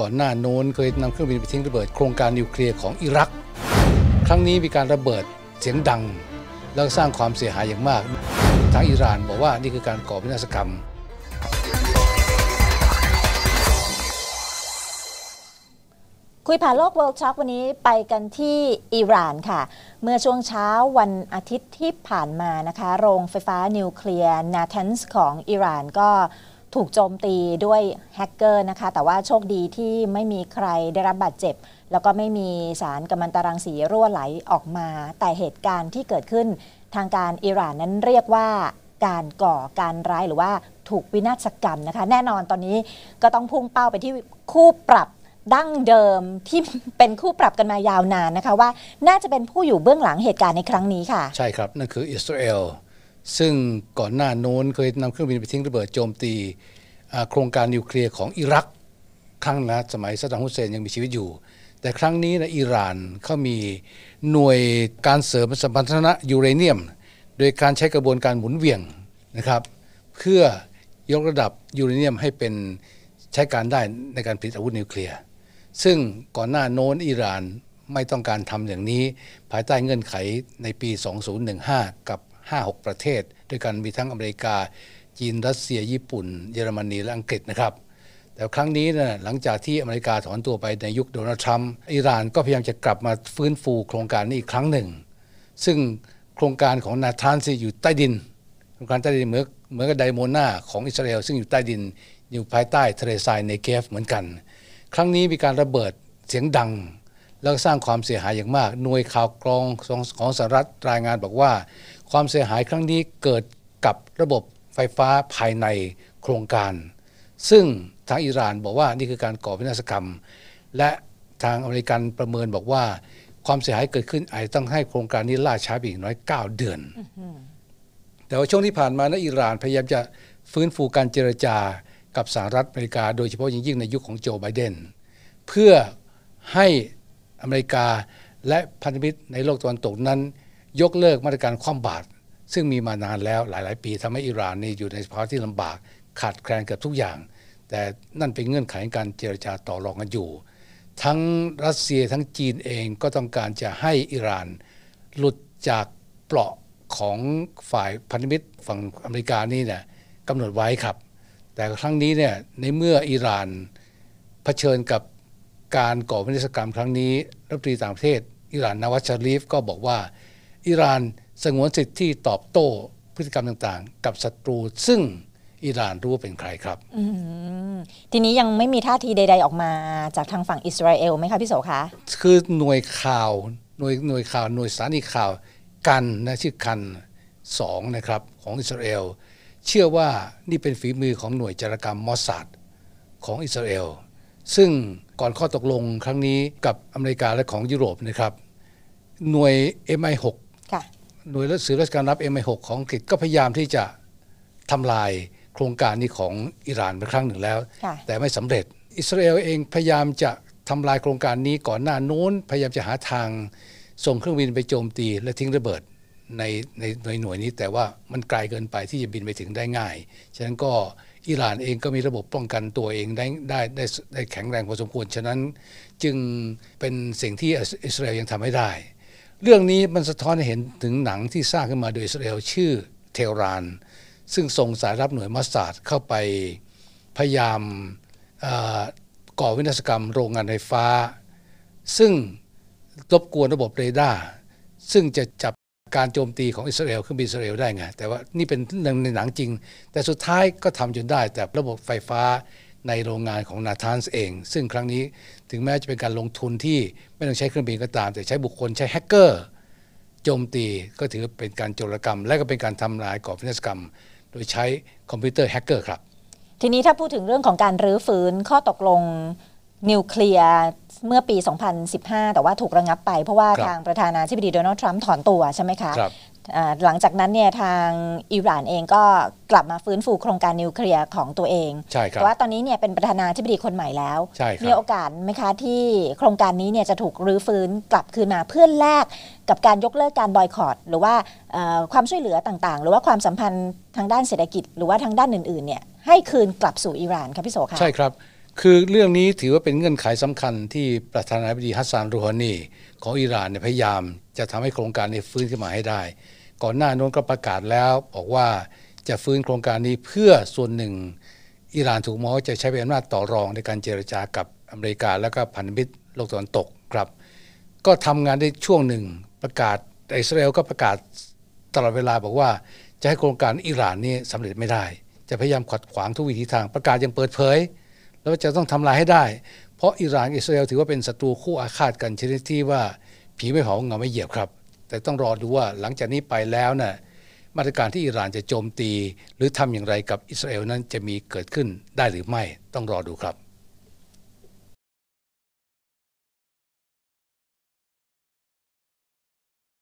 ก่อนหน้าโน้นเคยนำเครื่องบินไปทิ้งระเบิดโครงการนิวเคลียร์ของอิรัก ครั้งนี้มีการระเบิดเสียงดังแล้วสร้างความเสียหายอย่างมาก ทางอิหร่านบอกว่านี่คือการก่อวินาศกรรม คุยผ่านโลกเวิลด์ช็อกวันนี้ไปกันที่อิหร่านค่ะ เมื่อช่วงเช้าวันอาทิตย์ที่ผ่านมานะคะ โรงไฟฟ้านิวเคลียร์นาทนส์ของอิหร่านก็ถูกโจมตีด้วยแฮกเกอร์นะคะแต่ว่าโชคดีที่ไม่มีใครได้รับบาดเจ็บ แล้วก็ไม่มีสารกัมมันตรังสีรั่วไหลออกมาแต่เหตุการณ์ที่เกิดขึ้น ทางการอิหร่านนั้นเรียกว่าการก่อการร้ายหรือว่าถูกวินาศกรรมนะคะ แน่นอนตอนนี้ก็ต้องพุ่งเป้าไปที่คู่ปรับดั้งเดิมที่เป็นคู่ปรับกันมายาวนานนะคะ ว่าน่าจะเป็นผู้อยู่เบื้องหลังเหตุการณ์ในครั้งนี้ค่ะ ใช่ครับนั่นคืออิสราเอลซึ่งก่อนหน้าโน้นเคยนำเครื่องบินไปทิ้งระเบิดโจมตีโครงการนิวเคลียร์ของอิรักครั้งนะสมัยซัดดัมฮุเซนยังมีชีวิตอยู่แต่ครั้งนี้นะอิหร่านเขามีหน่วยการเสริมสัมพันธนะยูเรเนียม โดยการใช้กระบวนการหมุนเวียงนะครับ เพื่อยกระดับยูเรเนียมให้เป็นใช้การได้ในการผลิตอาวุธนิวเคลียร์ซึ่งก่อนหน้าโน้นอิหร่านไม่ต้องการทำอย่างนี้ภายใต้เงื่อนไขในปี 2015 กับ5-6ประเทศ ด้วยกันมีทั้งอเมริกา จีน รัสเซีย ญี่ปุ่น เยอรมนี และอังกฤษนะครับ แต่ครั้งนี้นะหลังจากที่อเมริกาถอนตัวไปในยุคโดนัลด์ทรัมป์อิหร่านก็พยายามจะกลับมาฟื้นฟูโครงการนี้อีกครั้งหนึ่ง ซึ่งโครงการของนาธานซีอยู่ใต้ดิน โครงการใต้ดิน เหมือนเหมือนกับไดโมนาของอิสราเอลซึ่งอยู่ใต้ดินอยู่ภายใต้ทะเลทรายในเกฟเหมือนกัน ครั้งนี้มีการระเบิดเสียงดัง แล้วสร้างความเสียหายอย่างมาก หน่วยข่าวกรองของสหรัฐรายงานบอกว่าความเสียหายครั้งนี้เกิดกับระบบไฟฟ้าภายในโครงการ ซึ่งทางอิหร่านบอกว่านี่คือการก่อวินาศกรรม และทางอเมริกันประเมินบอกว่าความเสียหายเกิดขึ้นอาจต้องให้โครงการนี้ล่าช้าไปอีกน้อย9เดือน แต่ว่าช่วงที่ผ่านมานะอิหร่านพยายามจะฟื้นฟูการเจรจากับสหรัฐอเมริกา โดยเฉพาะยิ่งในยุคของโจไบเดน เพื่อให้อเมริกาและพันธมิตรในโลกตะวันตกนั้น ยกเลิกมาตรการคว่ำบาตรซึ่งมีมานานแล้วหลาย ๆ ปีทำให้อิหร่านนี่อยู่ในสภาพที่ลำบาก ขาดแคลนเกือบทุกอย่าง แต่นั่นเป็นเงื่อนไขการเจรจาต่อรองกันอยู่ ทั้งรัสเซียทั้งจีนเองก็ต้องการจะให้อิหร่าน หลุดจากเปราะของฝ่ายพันธมิตรฝั่งอเมริกานี่เนี่ยกำหนดไว้ครับ แต่ครั้งนี้เนี่ยในเมื่ออิหร่าน เผชิญกับการก่อวินาศกรรมครั้งนี้รัฐมนตรีต่างประเทศอิหร่านนวัชรีฟก็บอกว่าอิหร่านสงวนสิทธิที่ตอบโต้พฤติกรรมต่างๆ กับศัตรูซึ่งอิหร่านรู้ว่าเป็นใครครับ ทีนี้ยังไม่มีท่าทีใด ๆ ออกมาจากทางฝั่งอิสราเอลไหมคะพี่โสคะคือหน่วยข่าวหน่วยหน่วยข่าวหน่วยสารีข่าว กันนะชื่อคันสองนะครับของอิสราเอลเชื่อว่านี่เป็นฝีมือของหน่วยจารกรรมมอสซาดของอิสราเอลซึ่งก่อนข้อตกลงครั้งนี้กับอเมริกาและของยุโรปนะครับหน่วย MI6 หน่วยรัสื่อราชการรับ MI6 ของอังกฤษก็พยายามที่จะทำลายโครงการนี้ของอิหร่านไปครั้งหนึ่งแล้ว แต่ไม่สำเร็จอิสราเอลเองพยายามจะทำลายโครงการนี้ก่อนหน้านู้น พยายามจะหาทางส่งเครื่องบินไปโจมตี และทิ้งระเบิดในในในหน่วยนี้ แต่ว่ามันไกลเกินไปที่จะบินไปถึงได้ง่าย ฉะนั้นก็อิหร่านเองก็มีระบบป้องกันตัวเองได้ได้ได้ได้แข็งแรงพอสมควร ฉะนั้นจึงเป็นสิ่งที่อิสราเอลยังทำไม่ได้เรื่องนี้มันสะท้อนให้เห็นถึงหนังที่สร้างขึ้นมาโดยอิสราเอลชื่อเทหราน ซึ่งส่งสายรับหน่วยมาสตาร์ดเข้าไปพยายามก่อวินาศกรรมโรงงานไฟฟ้า ซึ่งรบกวนระบบเรดาร์ซึ่งจะจับการโจมตีของอิสราเอลเครื่องบินอิสราเอลได้ไง แต่ว่า นี่เป็นหนังในหนังจริง แต่สุดท้ายก็ทำจนได้แต่ระบบไฟฟ้าในโรงงานของนาธานส์เอง ซึ่งครั้งนี้ถึงแม้จะเป็นการลงทุนที่ไม่ต้องใช้เครื่องบินก็ตาม แต่ใช้บุคคลใช้แฮกเกอร์โจมตีก็ถือเป็นการโจรกรรม และก็เป็นการทำลายก่อพินาศกรรม โดยใช้คอมพิวเตอร์แฮกเกอร์ครับ ทีนี้ถ้าพูดถึงเรื่องของการรื้อฟื้นข้อตกลงนิวเคลียร์เมื่อปี 2015 แต่ว่าถูกระงับไป เพราะว่าทางประธานาธิบดีโดนัลด์ทรัมป์ถอนตัวใช่ไหมคะหลังจากนั้นเนี่ยทางอิหร่านเองก็กลับมาฟื้นฟูโครงการนิวเคลียร์ของตัวเองแต่ว่าตอนนี้เนี่ยเป็นประธานาธิบดีคนใหม่แล้ว มีโอกาสไหมคะที่โครงการนี้เนี่ยจะถูกรื้อฟื้นกลับคืนมาเพื่อแลกกับการยกเลิกการบอยคอรดหรือว่าความช่วยเหลือต่างๆ หรือว่าความสัมพันธ์ทางด้านเศรษฐกิจหรือว่าทางด้านอื่นๆเนี่ยให้คืนกลับสู่อิหร่านครับพี่โสค่ะใช่ครับคือเรื่องนี้ถือว่าเป็นเงื่อนไขสำคัญที่ประธานาธิบดีฮัสซานรูฮานีของอิหร่านพยายาม จะทำให้โครงการนี้ฟื้นขึ้นมาให้ได้ ก่อนหน้านั้นก็ประกาศแล้วบอกว่าจะฟื้นโครงการนี้เพื่อส่วนหนึ่งอิหร่านถูกมองจะใช้เป็นอำนาจต่อรองในการเจรจากับอเมริกาและก็พันธมิตรโลกตะวันตกครับ ก็ทำงานได้ช่วงหนึ่งประกาศอิสราเอลก็ประกาศตลอดเวลาบอกว่า จะให้โครงการอิหร่านนี้สำเร็จไม่ได้ จะพยายามขัดขวางทุกวิถีทาง ประกาศยังเปิดเผยแล้วจะต้องทำลายให้ได้ เพราะอิหร่านอิสราเอลถือว่าเป็นศัตรูคู่อาฆาตกัน ชนิดที่ว่า ผีไม่เผาเงาไม่เหยียบครับ แต่ต้องรอดูว่าหลังจากนี้ไปแล้วนะ่ะมาตรการที่อิหร่านจะโจมตี หรือทำอย่างไรกับอิสราเอลนั้นจะมีเกิดขึ้นได้หรือไม่ ต้องรอดูครับ